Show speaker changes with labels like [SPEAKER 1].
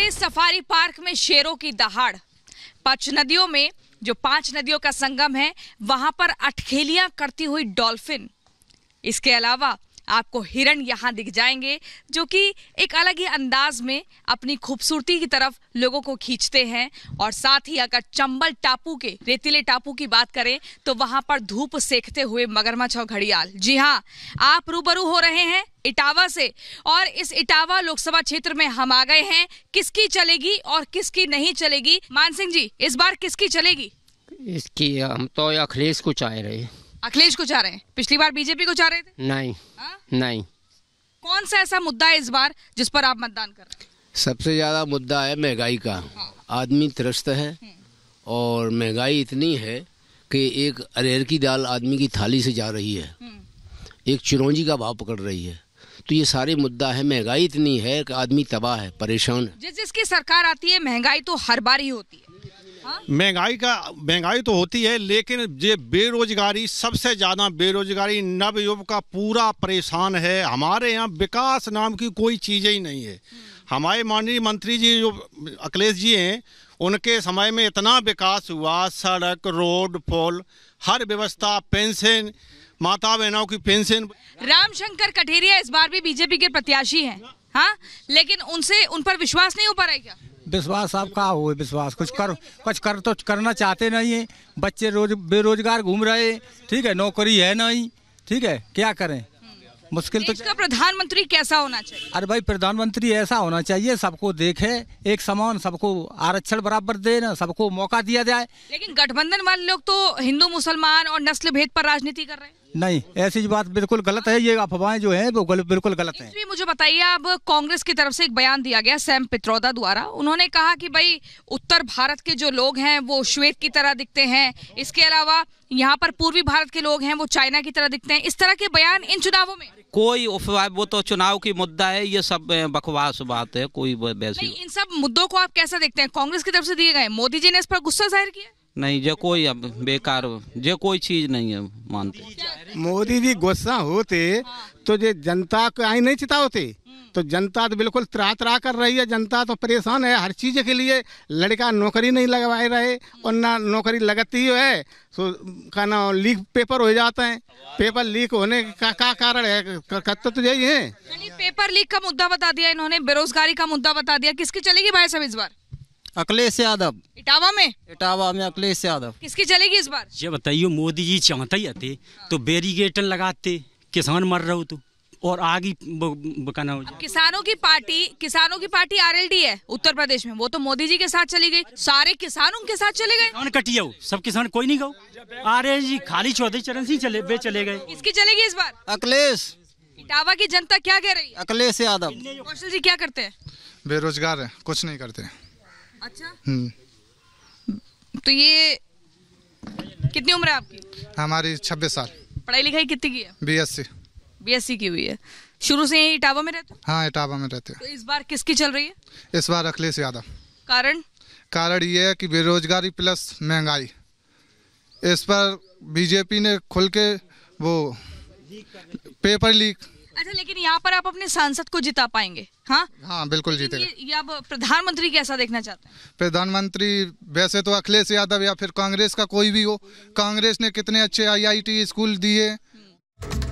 [SPEAKER 1] के safari park में शेरों की दहाड़ पांच नदियों में जो पांच नदियों का संगम है वहां पर अटखेलियां करती हुई डॉल्फिन इसके अलावा आपको हिरण यहाँ दिख जाएंगे जो कि एक अलग ही अंदाज में अपनी खूबसूरती की तरफ लोगों को खींचते हैं और साथ ही अगर चंबल टापू के रेतीले टापू की बात करें तो वहाँ पर धूप सेकते हुए मगरमच्छ और घड़ियाल जी हाँ आप रूबरू हो रहे हैं इटावा से और इस इटावा लोकसभा क्षेत्र में हम आ गए हैं किसकी चलेगी और किसकी नहीं चलेगी मान सिंह जी इस बार किसकी चलेगी
[SPEAKER 2] इसकी हम तो अखिलेश को चाह रहे हैं
[SPEAKER 1] अखिलेश को चाह रहे हैं पिछली बार बीजेपी को चाह रहे
[SPEAKER 2] थे नहीं आ? हाँ? नहीं
[SPEAKER 1] कौन सा ऐसा मुद्दा है इस बार जिस पर आप मतदान कर रहे हैं
[SPEAKER 2] सबसे ज्यादा मुद्दा है महंगाई का हाँ। आदमी त्रस्त है हम्म। और महंगाई इतनी है कि एक अरेर की दाल आदमी की थाली से जा रही है हम्म। एक चिरौजी का भाव पकड़ रही है तो ये सारे मुद्दा है महंगाई इतनी है कि आदमी तबाह है परेशान है
[SPEAKER 1] जिस जिसकी सरकार आती है महंगाई तो हर बार ही होती है
[SPEAKER 2] महंगाई का महंगाई तो होती है लेकिन ये बेरोजगारी सबसे ज़्यादा बेरोजगारी नवयुवक का पूरा परेशान है हमारे यहाँ विकास नाम की कोई चीज ही नहीं है हमारे माननीय मंत्री जी जो अखिलेश जी हैं उनके समय में इतना विकास हुआ सड़क रोड पोल हर व्यवस्था पेंशन माता बहनों की पेंशन
[SPEAKER 1] रामशंकर कठेरिया इस बार भी बीजेपी के प्रत्याशी हैं हाँ लेकिन उनसे उन पर विश्वास नहीं हो पा रहा है क्या
[SPEAKER 2] विश्वास आपका हो विश्वास कुछ कर कुछ कर तो करना चाहते नहीं है बच्चे रोज बेरोजगार घूम रहे ठीक है नौकरी है नहीं ठीक है क्या करें मुश्किल तो
[SPEAKER 1] इसका प्रधानमंत्री कैसा होना चाहिए
[SPEAKER 2] अरे भाई प्रधानमंत्री ऐसा होना चाहिए सबको देखे एक समान सबको आरक्षण बराबर दे ना सबको मौका दिया जाए
[SPEAKER 1] लेकिन गठबंधन वाले लोग तो हिंदू मुसलमान और नस्ल भेद पर राजनीति कर रहे हैं
[SPEAKER 2] नहीं ऐसी बात बिल्कुल गलत है ये अफवाहें जो है वो गल, बिल्कुल गलत
[SPEAKER 1] है मुझे बताइए अब कांग्रेस की तरफ से एक बयान दिया गया सैम पित्रोदा द्वारा उन्होंने कहा कि भाई उत्तर भारत के जो लोग हैं वो श्वेत की तरह दिखते हैं इसके अलावा यहाँ पर पूर्वी भारत के लोग हैं वो चाइना की तरह दिखते हैं इस तरह के बयान इन चुनावों में
[SPEAKER 2] कोई वो तो चुनाव की मुद्दा है ये सब बकवास बात है कोई वैसी
[SPEAKER 1] इन सब मुद्दों को आप कैसा देखते हैं कांग्रेस की तरफ से दिए गए मोदी जी ने इस पर गुस्सा जाहिर किया
[SPEAKER 2] नहीं जो कोई अब बेकार जो कोई चीज नहीं है मानते मोदी जी गुस्सा होते हाँ। तो जो जनता को आई नहीं चितावते तो जनता तो बिल्कुल त्रा त्रा कर रही है जनता तो परेशान है हर चीज़ के लिए लड़का नौकरी नहीं लगवाए रहे और ना नौकरी लगती है तो का ना लीक पेपर हो जाते हैं पेपर लीक होने का क्या कारण है करते तो यही है
[SPEAKER 1] पेपर लीक का मुद्दा बता दिया इन्होंने बेरोजगारी का मुद्दा बता दिया किसकी चलेगी भाई साहब इस बार
[SPEAKER 2] अखिलेश यादव इटावा में इटावा में अखिलेश यादव
[SPEAKER 1] किसकी चलेगी इस बार
[SPEAKER 2] ये बताइयो मोदी जी चाहते ही आते तो बेरीगेटर लगाते किसान मर रहे हो तू तो। और आगे बकाना हो जाए
[SPEAKER 1] किसानों की पार्टी किसानों की पार्टी आरएलडी है उत्तर प्रदेश में वो तो मोदी जी के साथ चली गई सारे किसान उनके साथ चले गए
[SPEAKER 2] कटिया सब किसान कोई नहीं गो आर जी खाली चौधरी चरण सिंह चले वे चले गए
[SPEAKER 1] किसकी चलेगी इस बार अखिलेश इटावा की जनता क्या कह रही है अखिलेश यादव कौशल जी क्या करते हैं
[SPEAKER 2] बेरोजगार है कुछ नहीं करते अच्छा हम्म।
[SPEAKER 1] तो ये कितनी उम्र है आपकी
[SPEAKER 2] हमारी छब्बीस साल
[SPEAKER 1] पढ़ाई लिखाई कितनी की है बी एस सी बीएससी की हुई है शुरू से यही इटावा में रहते
[SPEAKER 2] हाँ इटावा में रहते
[SPEAKER 1] तो इस बार किसकी चल रही
[SPEAKER 2] है इस बार अखिलेश यादव कारण कारण ये है कि बेरोजगारी प्लस महंगाई इस पर बीजेपी ने खुल के वो पेपर लीक
[SPEAKER 1] अच्छा लेकिन यहाँ पर आप अपने सांसद को जिता पाएंगे हाँ
[SPEAKER 2] हाँ बिल्कुल जीतेगा ये,
[SPEAKER 1] ये आप प्रधानमंत्री कैसा देखना चाहते हैं
[SPEAKER 2] प्रधानमंत्री वैसे तो अखिलेश यादव या फिर कांग्रेस का कोई भी हो कांग्रेस ने कितने अच्छे आईआईटी स्कूल दिए